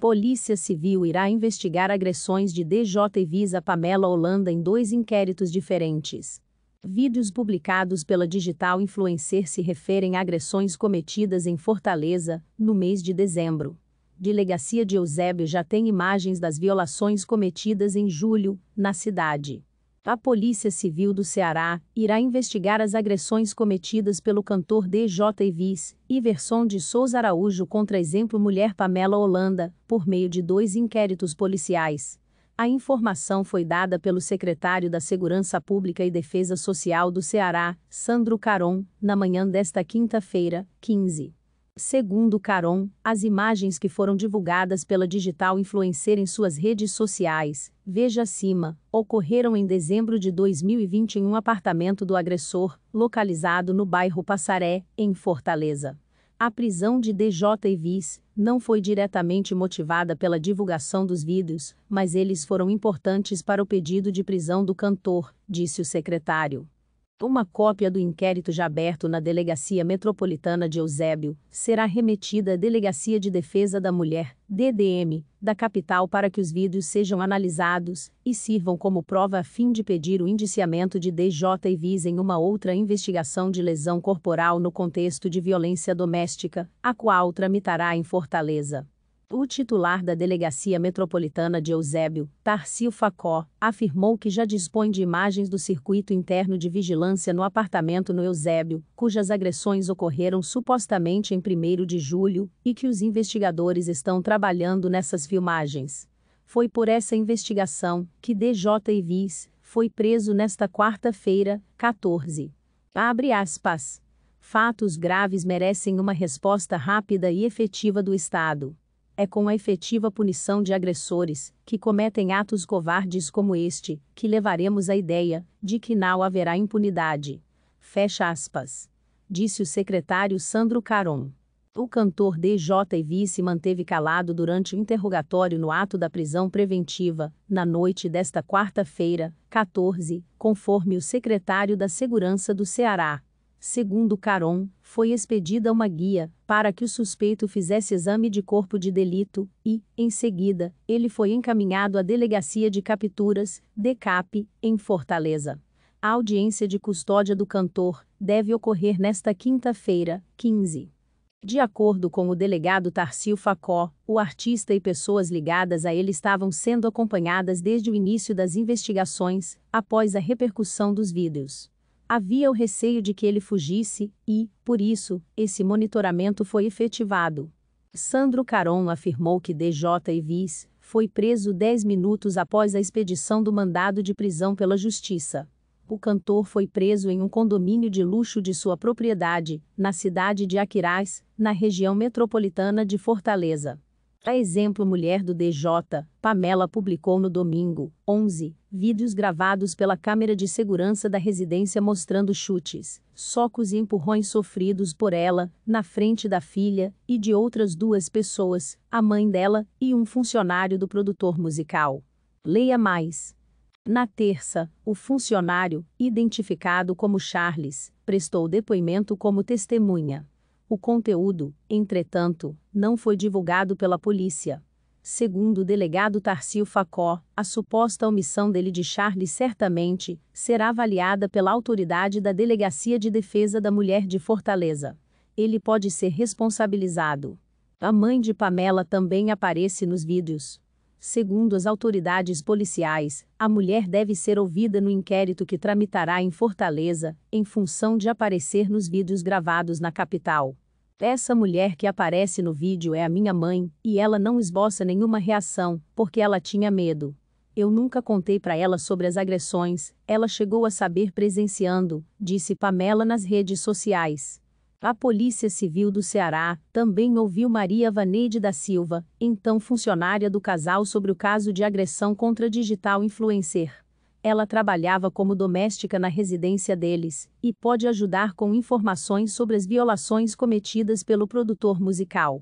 Polícia Civil irá investigar agressões de DJ e Visa Pamela Holanda em dois inquéritos diferentes. Vídeos publicados pela digital influencer se referem a agressões cometidas em Fortaleza, no mês de dezembro. Delegacia de Eusébio já tem imagens das violações cometidas em julho, na cidade a Polícia Civil do Ceará irá investigar as agressões cometidas pelo cantor DJ Evis e Verson de Souza Araújo contra exemplo mulher Pamela Holanda, por meio de dois inquéritos policiais. A informação foi dada pelo secretário da Segurança Pública e Defesa Social do Ceará, Sandro Caron, na manhã desta quinta-feira, 15. Segundo Caron, as imagens que foram divulgadas pela digital influencer em suas redes sociais, veja acima, ocorreram em dezembro de 2020 em um apartamento do agressor, localizado no bairro Passaré, em Fortaleza. A prisão de DJ e Viz não foi diretamente motivada pela divulgação dos vídeos, mas eles foram importantes para o pedido de prisão do cantor, disse o secretário. Uma cópia do inquérito já aberto na Delegacia Metropolitana de Eusébio será remetida à Delegacia de Defesa da Mulher, DDM, da capital para que os vídeos sejam analisados e sirvam como prova a fim de pedir o indiciamento de DJ e visem uma outra investigação de lesão corporal no contexto de violência doméstica, a qual tramitará em Fortaleza. O titular da Delegacia Metropolitana de Eusébio, Tarcio Facó, afirmou que já dispõe de imagens do circuito interno de vigilância no apartamento no Eusébio, cujas agressões ocorreram supostamente em 1 de julho, e que os investigadores estão trabalhando nessas filmagens. Foi por essa investigação que DJ Ivis foi preso nesta quarta-feira, 14. Abre aspas. Fatos graves merecem uma resposta rápida e efetiva do Estado é com a efetiva punição de agressores, que cometem atos covardes como este, que levaremos a ideia de que não haverá impunidade. Fecha aspas. Disse o secretário Sandro Caron. O cantor DJ e se manteve calado durante o interrogatório no ato da prisão preventiva, na noite desta quarta-feira, 14, conforme o secretário da Segurança do Ceará, Segundo Caron, foi expedida uma guia para que o suspeito fizesse exame de corpo de delito e, em seguida, ele foi encaminhado à Delegacia de Capturas, DECAP, em Fortaleza. A audiência de custódia do cantor deve ocorrer nesta quinta-feira, 15. De acordo com o delegado Tarcio Facó, o artista e pessoas ligadas a ele estavam sendo acompanhadas desde o início das investigações, após a repercussão dos vídeos. Havia o receio de que ele fugisse, e, por isso, esse monitoramento foi efetivado. Sandro Caron afirmou que DJ Viz foi preso 10 minutos após a expedição do mandado de prisão pela Justiça. O cantor foi preso em um condomínio de luxo de sua propriedade, na cidade de Aquiraz, na região metropolitana de Fortaleza. A exemplo mulher do DJ, Pamela publicou no domingo, 11, vídeos gravados pela câmera de segurança da residência mostrando chutes, socos e empurrões sofridos por ela, na frente da filha e de outras duas pessoas, a mãe dela e um funcionário do produtor musical. Leia mais. Na terça, o funcionário, identificado como Charles, prestou depoimento como testemunha. O conteúdo, entretanto, não foi divulgado pela polícia. Segundo o delegado Tarcio Facó, a suposta omissão dele de Charles certamente será avaliada pela autoridade da Delegacia de Defesa da Mulher de Fortaleza. Ele pode ser responsabilizado. A mãe de Pamela também aparece nos vídeos. Segundo as autoridades policiais, a mulher deve ser ouvida no inquérito que tramitará em Fortaleza, em função de aparecer nos vídeos gravados na capital. Essa mulher que aparece no vídeo é a minha mãe, e ela não esboça nenhuma reação, porque ela tinha medo. Eu nunca contei para ela sobre as agressões, ela chegou a saber presenciando, disse Pamela nas redes sociais. A Polícia Civil do Ceará também ouviu Maria Vaneide da Silva, então funcionária do casal, sobre o caso de agressão contra digital influencer. Ela trabalhava como doméstica na residência deles e pode ajudar com informações sobre as violações cometidas pelo produtor musical.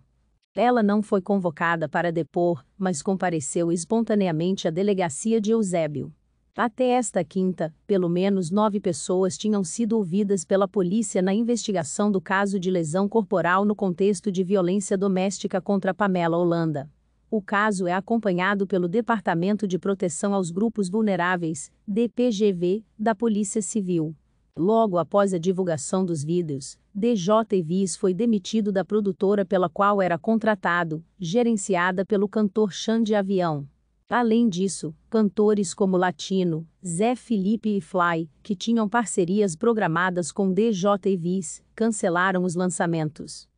Ela não foi convocada para depor, mas compareceu espontaneamente à delegacia de Eusébio. Até esta quinta, pelo menos nove pessoas tinham sido ouvidas pela polícia na investigação do caso de lesão corporal no contexto de violência doméstica contra Pamela Holanda. O caso é acompanhado pelo Departamento de Proteção aos Grupos Vulneráveis, DPGV, da Polícia Civil. Logo após a divulgação dos vídeos, DJ Viz foi demitido da produtora pela qual era contratado, gerenciada pelo cantor Xande Avião. Além disso, cantores como Latino, Zé Felipe e Fly, que tinham parcerias programadas com DJ e Viz, cancelaram os lançamentos.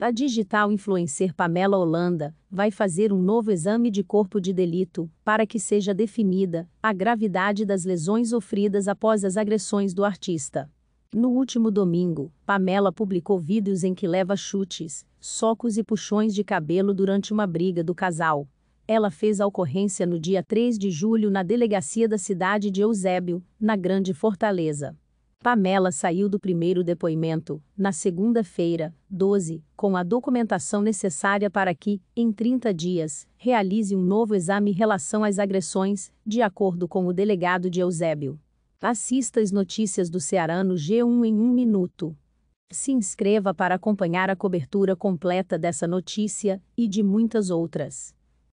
A digital influencer Pamela Holanda vai fazer um novo exame de corpo de delito para que seja definida a gravidade das lesões sofridas após as agressões do artista. No último domingo, Pamela publicou vídeos em que leva chutes, socos e puxões de cabelo durante uma briga do casal. Ela fez a ocorrência no dia 3 de julho na delegacia da cidade de Eusébio, na Grande Fortaleza. Pamela saiu do primeiro depoimento, na segunda-feira, 12, com a documentação necessária para que, em 30 dias, realize um novo exame em relação às agressões, de acordo com o delegado de Eusébio. Assista as notícias do Ceará no G1 em um minuto. Se inscreva para acompanhar a cobertura completa dessa notícia e de muitas outras.